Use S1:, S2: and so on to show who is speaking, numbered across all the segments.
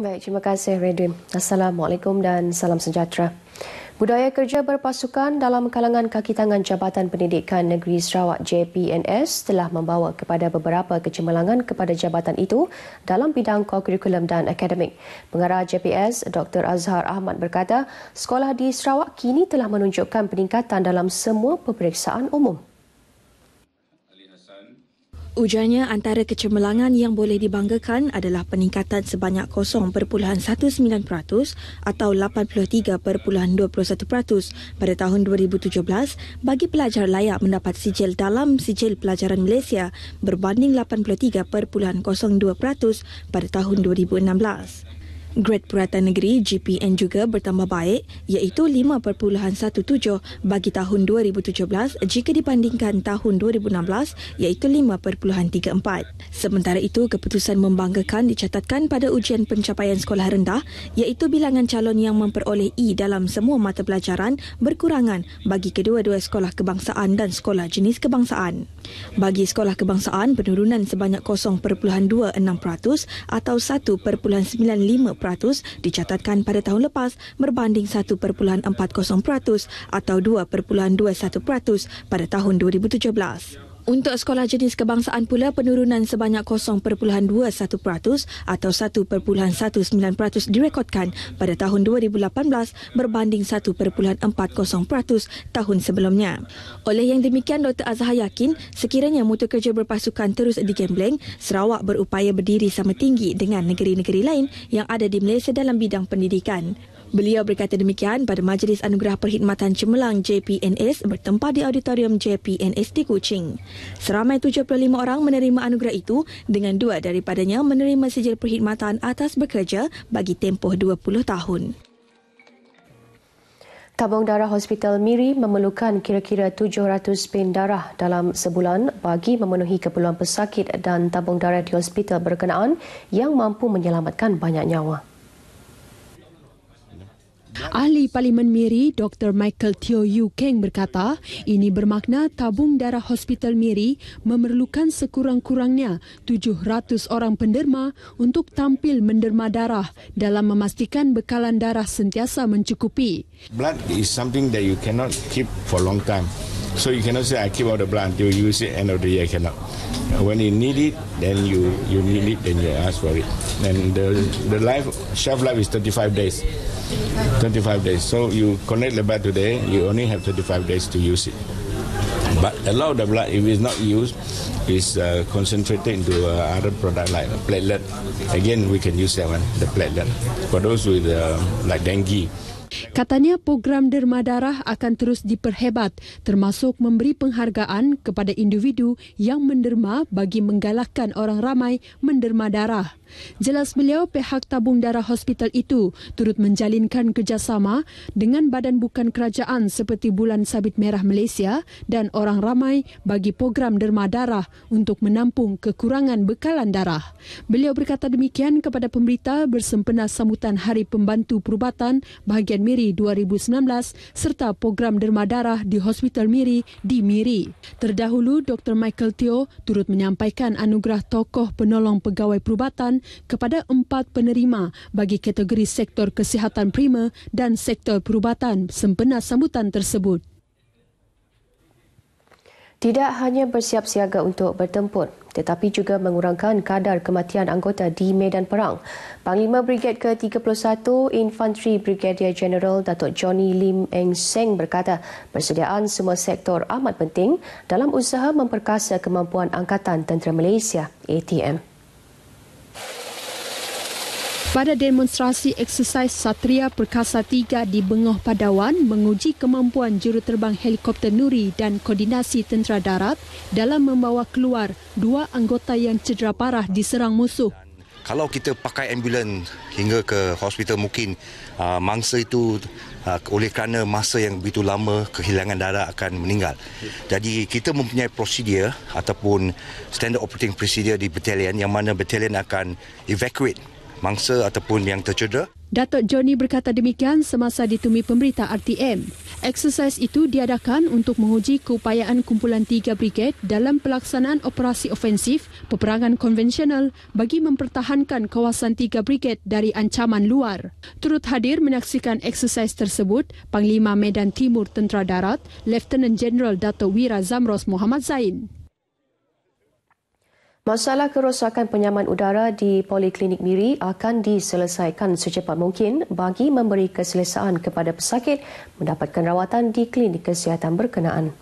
S1: Baik, terima kasih Redim. Assalamualaikum dan salam sejahtera. Budaya kerja berpasukan dalam kalangan kaki tangan Jabatan Pendidikan Negeri Sarawak JPNS telah membawa kepada beberapa kecemerlangan kepada jabatan itu dalam bidang kurikulum dan akademik. Pengarah JPS Dr. Azhar Ahmad berkata, sekolah di Sarawak kini telah menunjukkan peningkatan dalam semua peperiksaan umum.
S2: Ujarnya antara kecemerlangan yang boleh dibanggakan adalah peningkatan sebanyak 0.19% atau 83.21% pada tahun 2017 bagi pelajar layak mendapat sijil dalam sijil pelajaran Malaysia berbanding 83.02% pada tahun 2016. Grade Purata Negeri GPN juga bertambah baik iaitu 5.17 bagi tahun 2017 jika dibandingkan tahun 2016 iaitu 5.34. Sementara itu, keputusan membanggakan dicatatkan pada ujian pencapaian sekolah rendah iaitu bilangan calon yang memperoleh E dalam semua mata pelajaran berkurangan bagi kedua-dua sekolah kebangsaan dan sekolah jenis kebangsaan. Bagi sekolah kebangsaan, penurunan sebanyak 0.26% atau 1.95% 1.7% dicatatkan pada tahun lepas berbanding 1.40% atau 2.21% pada tahun 2017. Untuk sekolah jenis kebangsaan pula, penurunan sebanyak 0.21% atau 1.19% direkodkan pada tahun 2018 berbanding 1.40% tahun sebelumnya. Oleh yang demikian, Dr. Azhar yakin sekiranya mutu kerja berpasukan terus digembleng, Sarawak berupaya berdiri sama tinggi dengan negeri-negeri lain yang ada di Malaysia dalam bidang pendidikan. Beliau berkata demikian pada Majlis Anugerah Perkhidmatan Cemerlang JPNS bertempat di Auditorium JPNS di Kuching. Seramai 75 orang menerima anugerah itu dengan dua daripadanya menerima sijil perkhidmatan atas bekerja bagi tempoh 20 tahun.
S1: Tabung darah Hospital Miri memerlukan kira-kira 700 pen darah dalam sebulan bagi memenuhi keperluan pesakit dan tabung darah di hospital berkenaan yang mampu menyelamatkan banyak nyawa.
S3: Ahli Parlimen Miri Dr. Michael Teo Yu Keng berkata, ini bermakna tabung darah hospital Miri memerlukan sekurang-kurangnya 700 orang penderma untuk tampil menderma darah dalam memastikan bekalan darah sentiasa mencukupi.
S4: Blood is something that you cannot keep for long time. So you cannot say I keep all the blood. you use it end of the year cannot. When you need it, then you, you need it, then you ask for it. And the, the life shelf life is 35 days. 25 days. So you connect the blood today, you only have 25 days to use it. But a lot of the blood, if it's not used, is uh, concentrated into uh, other product like platelet. Again, we can use that one, the platelet. For those with uh, like dengue,
S3: Katanya program derma darah akan terus diperhebat termasuk memberi penghargaan kepada individu yang menderma bagi menggalakkan orang ramai menderma darah. Jelas beliau pihak tabung darah hospital itu turut menjalinkan kerjasama dengan badan bukan kerajaan seperti Bulan Sabit Merah Malaysia dan orang ramai bagi program derma darah untuk menampung kekurangan bekalan darah. Beliau berkata demikian kepada pemberita bersempena sambutan Hari Pembantu Perubatan Bahagian Miri 2019 serta program derma darah di Hospital Miri di Miri. Terdahulu Dr. Michael Teo turut menyampaikan anugerah tokoh penolong pegawai perubatan kepada empat penerima bagi kategori sektor kesihatan prima dan sektor perubatan sempena sambutan tersebut.
S1: Tidak hanya bersiap siaga untuk bertempur, tetapi juga mengurangkan kadar kematian anggota di medan perang. Panglima Brigade ke-31 Infantry Brigadier General Datuk Johnny Lim Eng Seng berkata, persediaan semua sektor amat penting dalam usaha memperkasa kemampuan Angkatan Tentera Malaysia, ATM. Pada demonstrasi eksersis Satria Perkasa 3 di Bengoh
S3: Padawan menguji kemampuan juruterbang helikopter Nuri dan koordinasi tentera darat dalam membawa keluar dua anggota yang cedera parah diserang musuh.
S4: Kalau kita pakai ambulans hingga ke hospital mungkin ah, mangsa itu ah, oleh kerana masa yang begitu lama kehilangan darah akan meninggal. Jadi kita mempunyai prosedur ataupun standard operating procedure di batalion yang mana batalion akan evacuate mangsa ataupun yang tercedera.
S3: Datuk Johnny berkata demikian semasa ditemui pemberita RTM. Eksersis itu diadakan untuk menguji keupayaan kumpulan tiga briged dalam pelaksanaan operasi ofensif peperangan konvensional bagi mempertahankan kawasan tiga briged dari ancaman luar. Turut hadir menyaksikan eksersis tersebut, Panglima Medan Timur Tentera Darat, Lieutenant General Datuk Wira Zamros Muhammad
S1: Zain. Masalah kerosakan penyaman udara di Poliklinik Miri akan diselesaikan secepat mungkin bagi memberi keselesaan kepada pesakit mendapatkan rawatan di klinik kesihatan berkenaan.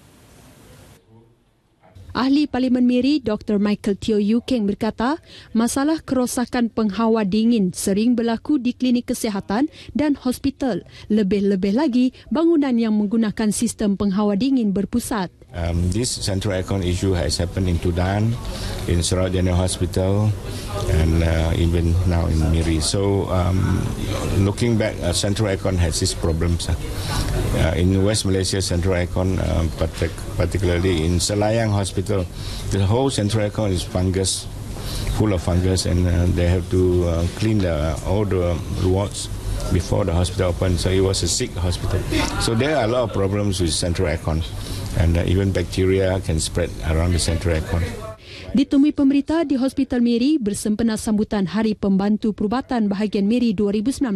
S3: Ahli Parlimen Miri Dr. Michael Teo Yukeng berkata, masalah kerosakan penghawa dingin sering berlaku di klinik kesihatan dan hospital. Lebih-lebih lagi, bangunan yang menggunakan sistem penghawa dingin berpusat.
S4: Um, this central aircon issue has happened in Tudan, in Surat General Hospital, and uh, even now in Miri. So, um, looking back, uh, central aircon has its problems. Uh, in West Malaysia, central aircon, uh, partic particularly in Selayang Hospital, the whole central aircon is fungus, full of fungus, and uh, they have to uh, clean the, all the wards before the hospital opens. So it was a sick hospital. So there are a lot of problems with central aircon. and uh, even bacteria can spread around the central aircon.
S3: Ditemui pemerintah di Hospital Miri bersempena sambutan Hari Pembantu Perubatan Bahagian Miri 2019,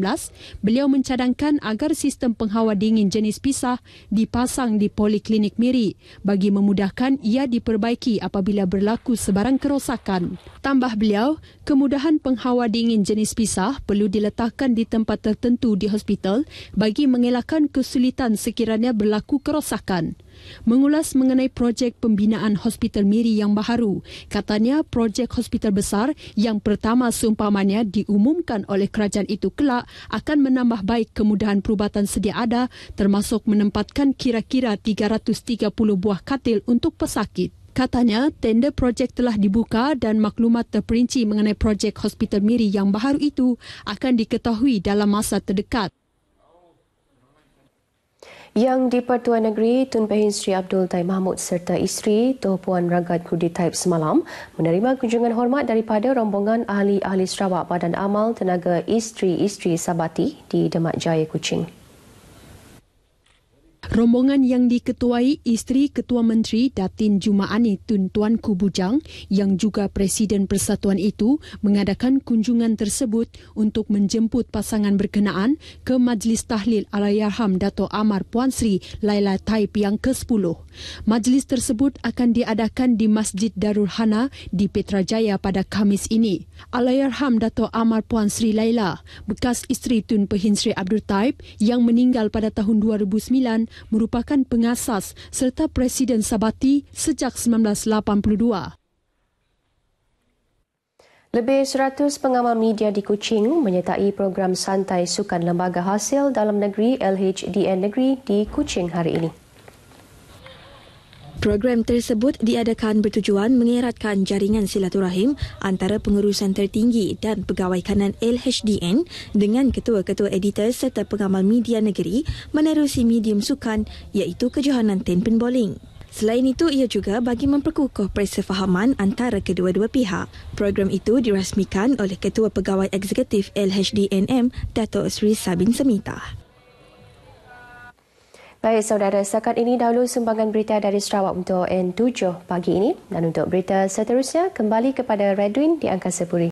S3: beliau mencadangkan agar sistem penghawa dingin jenis pisah dipasang di Poliklinik Miri bagi memudahkan ia diperbaiki apabila berlaku sebarang kerosakan. Tambah beliau, kemudahan penghawa dingin jenis pisah perlu diletakkan di tempat tertentu di hospital bagi mengelakkan kesulitan sekiranya berlaku kerosakan mengulas mengenai projek pembinaan Hospital Miri yang baharu. Katanya projek hospital besar yang pertama seumpamanya diumumkan oleh kerajaan itu kelak akan menambah baik kemudahan perubatan sedia ada termasuk menempatkan kira-kira 330 buah katil untuk pesakit. Katanya, tender projek telah dibuka dan maklumat terperinci mengenai projek Hospital Miri yang baharu itu akan diketahui dalam masa terdekat
S1: yang di Pertuan Negeri Tun Behin Sri Abdul Taib Mahmud serta isteri Tuh Puan Ragat Kudi Taib semalam menerima kunjungan hormat daripada rombongan ahli-ahli Sarawak Badan Amal Tenaga Isteri-Isteri Sabati di Demak Jaya, Kuching.
S3: Rombongan yang diketuai isteri Ketua Menteri Datin Jumaani Tun Tuan Kubujang yang juga Presiden Persatuan itu mengadakan kunjungan tersebut untuk menjemput pasangan berkenaan ke Majlis Tahlil Alayarham Dato' Amar Puan Sri Laila Taib yang ke-10. Majlis tersebut akan diadakan di Masjid Darul Hana di Petrajaya pada Kamis ini. Alayarham Dato' Amar Puan Sri Laila, bekas isteri Tun Pehin Sri Abdul Taib yang meninggal pada tahun 2009 merupakan pengasas serta Presiden Sabati sejak 1982.
S1: Lebih 100 pengamal media di Kuching menyertai program santai sukan lembaga hasil dalam negeri LHDN Negeri di Kuching hari ini.
S2: Program tersebut diadakan bertujuan mengeratkan jaringan silaturahim antara pengurusan tertinggi dan pegawai kanan LHDN dengan ketua-ketua editor serta pengamal media negeri menerusi medium sukan iaitu kejohanan tenpin bowling. Selain itu, ia juga bagi memperkukuh persefahaman antara kedua-dua pihak. Program itu dirasmikan oleh Ketua Pegawai Eksekutif LHDNM, Dato' Sri Sabin Semitah.
S1: Baik saudara, setakat ini dahulu sumbangan berita dari Sarawak untuk N7 pagi ini. Dan untuk berita seterusnya, kembali kepada Redwin di Angkasa Puri.